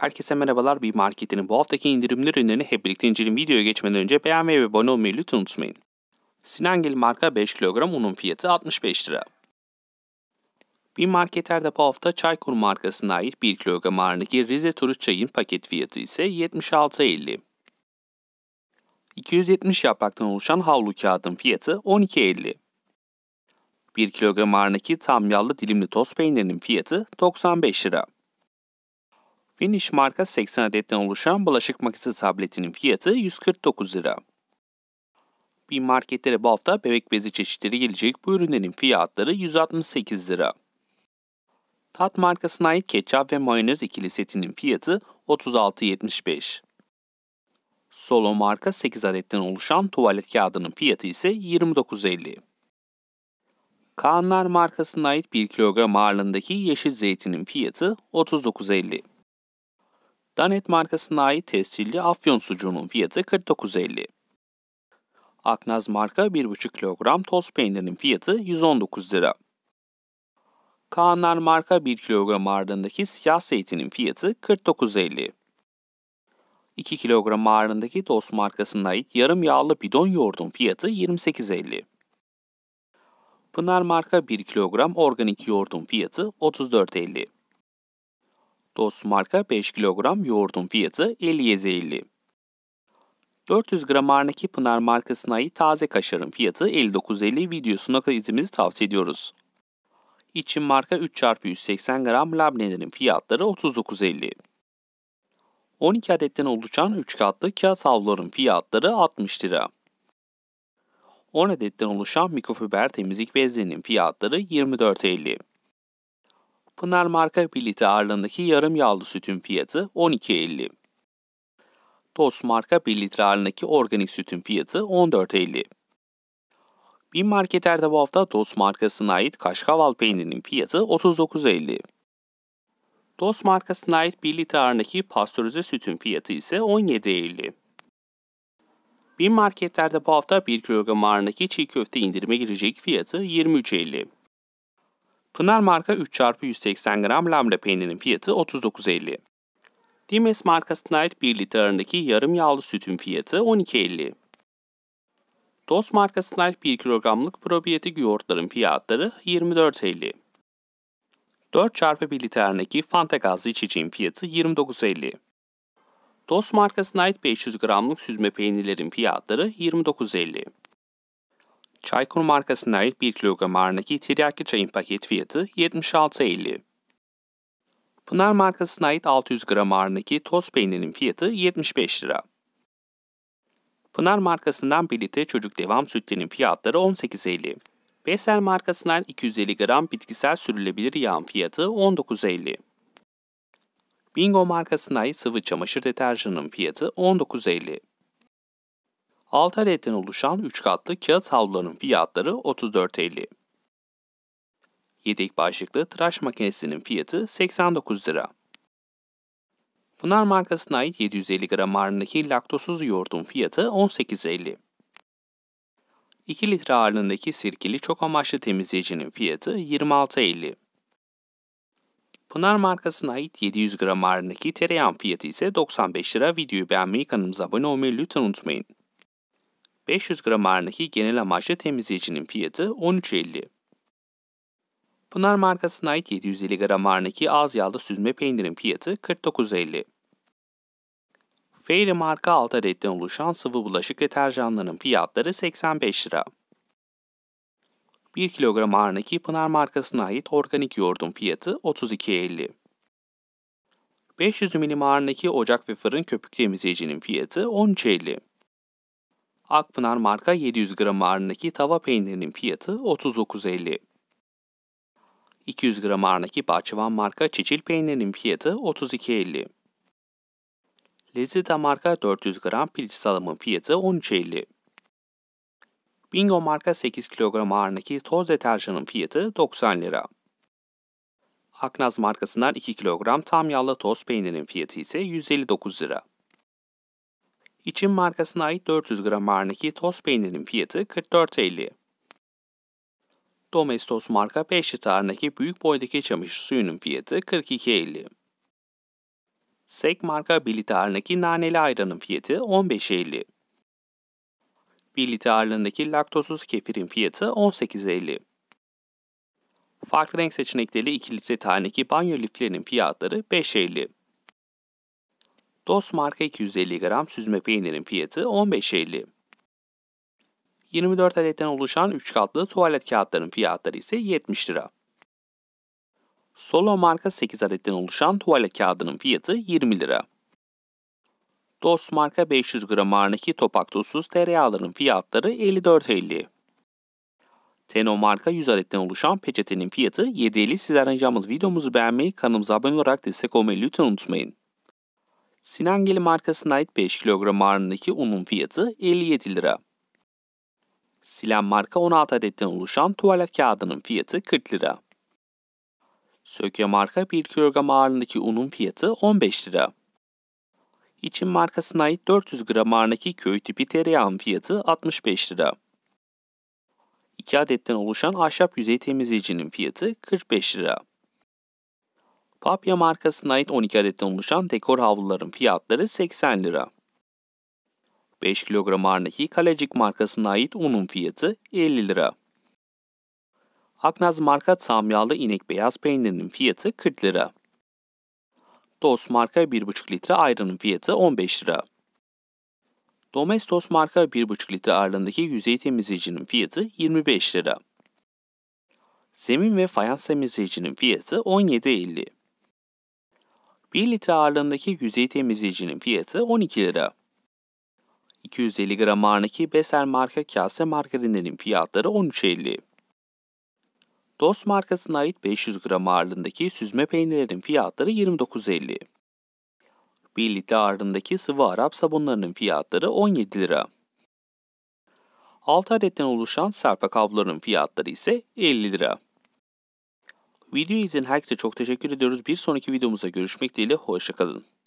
Herkese merhabalar. Bir Market'in bu haftaki indirimli ürünlerini hep birlikte inceleyin. Videoya geçmeden önce beğenmeyi ve abone olmayı lütfen unutmayın. Sinangil marka 5 kilogram unun fiyatı 65 lira. Bir marketlerde bu hafta Çaykur markasına ait 1 kilogram ağırlığındaki Rize Turu çayın paket fiyatı ise 76.50. 270 yapraktan oluşan havlu kağıdın fiyatı 12.50. 1 kilogram ağırlığındaki tam yağlı dilimli toz peynirinin fiyatı 95 lira. Finish marka 80 adetten oluşan bulaşık makası tabletinin fiyatı 149 lira. Bir marketlere bu hafta bebek bezi çeşitleri gelecek bu ürünlerin fiyatları 168 lira. Tat markasına ait ketçap ve mayonez ikili setinin fiyatı 36.75. Solo marka 8 adetten oluşan tuvalet kağıdının fiyatı ise 29.50. Kaanlar markasına ait 1 kilogram ağırlığındaki yeşil zeytinin fiyatı 39.50. Danet markasına ait tescilli afyon sucuğunun fiyatı 49.50. Aknaz marka 1,5 kilogram toz peynirinin fiyatı 119 lira. Kaanlar marka 1 kilogram ağırlığındaki siyah zeytinin fiyatı 49.50. 2 kilogram ağırlığındaki Dost markasına ait yarım yağlı bidon yoğurdun fiyatı 28.50. Pınar marka 1 kilogram organik yoğurdun fiyatı 34.50. Dost marka 5 kilogram yoğurdun fiyatı 57.50. 400 gram ağırındaki Pınar markasına ait taze kaşarın fiyatı 59.50 videosuna izimizi tavsiye ediyoruz. İçin marka 3x180 gram labnelerin fiyatları 39.50. 12 adetten oluşan 3 katlı kağıt havluların fiyatları 60 lira. 10 adetten oluşan mikrofiber temizlik bezlerinin fiyatları 24.50. Pınar marka bir litre ağırlığındaki yarım yağlı sütün fiyatı 12.50. Tost marka 1 litre ağırlığındaki organik sütün fiyatı 14.50. Bin marketlerde bu hafta Tost markasına ait kaşkaval peynirinin fiyatı 39.50. Tost markasına ait 1 litre ağırlığındaki pastörize sütün fiyatı ise 17.50. Bin marketlerde bu hafta 1 kilogram ağırlığındaki çiğ köfte indirime girecek fiyatı 23.50. Pınar marka 3x180 gram labne peynirin fiyatı 39.50. Dimes markasına ait 1 litre arındaki yarım yağlı sütün fiyatı 12.50. Dost markasına ait 1 kilogramlık probiyotik yoğurtların fiyatları 24.50. 4 çarpı 1 litre arındaki Fanta gazlı içeceğin fiyatı 29.50. Dost markasına ait 500 gramlık süzme peynirlerin fiyatları 29.50. Çaykur markasına ait 1 kilogram ağırlığındaki tiryaki çayın paket fiyatı 76.50. Pınar markasına ait 600 gram ağırlığındaki toz peynirin fiyatı 75 lira. Pınar markasından bir litre çocuk devam sütlerinin fiyatları 18.50. Besel markasından 250 gram bitkisel sürülebilir yağın fiyatı 19.50. Bingo markasına ait sıvı çamaşır deterjanının fiyatı 19.50. 6 adetten oluşan 3 katlı kağıt havluların fiyatları 34.50. Yedek başlıklı tıraş makinesinin fiyatı 89 lira. Pınar markasına ait 750 gram ağırlığındaki laktosuz yoğurdun fiyatı 18.50. 2 litre ağırlığındaki sirkeli çok amaçlı temizleyicinin fiyatı 26.50. Pınar markasına ait 700 gram ağırlığındaki tereyağın fiyatı ise 95 lira. Videoyu beğenmeyi, kanalımıza abone olmayı lütfen unutmayın. 500 gram ağırındaki genel amaçlı temizleyicinin fiyatı 13.50. Pınar markasına ait 750 gram ağırındaki az yağlı süzme peynirin fiyatı 49.50. Fairy marka 6 adetten oluşan sıvı bulaşık deterjanlarının fiyatları 85 lira. 1 kilogram ağırındaki Pınar markasına ait organik yoğurdun fiyatı 32.50. 500 milim ağırındaki ocak ve fırın köpük temizleyicinin fiyatı 13.50. Akpınar marka 700 gram ağırlığındaki tava peynirinin fiyatı 39.50. 200 gram ağırlığındaki Bahçıvan marka çiçil peynirinin fiyatı 32.50. Lezita marka 400 gram piliç salamın fiyatı 13.50. Bingo marka 8 kilogram ağırlığındaki toz deterjanın fiyatı 90 lira. Aknaz markasından 2 kilogram tam yağlı toz peynirin fiyatı ise 159 lira. İçin markasına ait 400 gram ağırındaki toz peynirin fiyatı 44.50. Domestos marka 5 litre ağırındaki büyük boydaki çamaşır suyunun fiyatı 42.50. Sek marka 1 litre ağırındaki naneli ayranın fiyatı 15.50. 1 litre ağırlığındaki laktozsuz kefirin fiyatı 18.50. Farklı renk seçenekleri 2 litre taneki banyo liflerinin fiyatları 5.50. Dost marka 250 gram süzme peynirin fiyatı 15.50. 24 adetten oluşan 3 katlı tuvalet kağıtların fiyatları ise 70 lira. Solo marka 8 adetten oluşan tuvalet kağıdının fiyatı 20 lira. Dost marka 500 gram ağırlığındaki topak tuzsuz tereyağların fiyatları 54.50. Teno marka 100 adetten oluşan peçetenin fiyatı 7.50. Sizler arayacağımız videomuzu beğenmeyi, kanalımıza abone olarak destek olmayı lütfen unutmayın. Sinangeli markasına ait 5 kilogram ağırlığındaki unun fiyatı 57 lira. Silen marka 16 adetten oluşan tuvalet kağıdının fiyatı 40 lira. Söke marka 1 kilogram ağırlığındaki unun fiyatı 15 lira. İçin markasına ait 400 gram ağırlığındaki köy tipi tereyağın fiyatı 65 lira. 2 adetten oluşan ahşap yüzey temizleyicinin fiyatı 45 lira. Papya markasına ait 12 adetten oluşan dekor havluların fiyatları 80 lira. 5 kilogram ağırlığındaki Kalecik markasına ait unun fiyatı 50 lira. Aknaz marka samyalı inek beyaz peynirinin fiyatı 40 lira. Dos marka 1,5 litre ayranın fiyatı 15 lira. Domestos marka 1,5 litre ağırlığındaki yüzey temizleyicinin fiyatı 25 lira. Zemin ve fayans temizleyicinin fiyatı 17.50. 1 litre ağırlığındaki yüzey temizleyicinin fiyatı 12 lira. 250 gram ağırlığındaki Besel marka kase margarinlerin fiyatları 13.50. Dost markasına ait 500 gram ağırlığındaki süzme peynirlerin fiyatları 29.50. 1 litre ağırlığındaki sıvı Arap sabunlarının fiyatları 17 lira. 6 adetten oluşan serpa havluların fiyatları ise 50 lira. Videoyu izleyen herkese çok teşekkür ediyoruz. Bir sonraki videomuzda görüşmek dileğiyle. Hoşçakalın.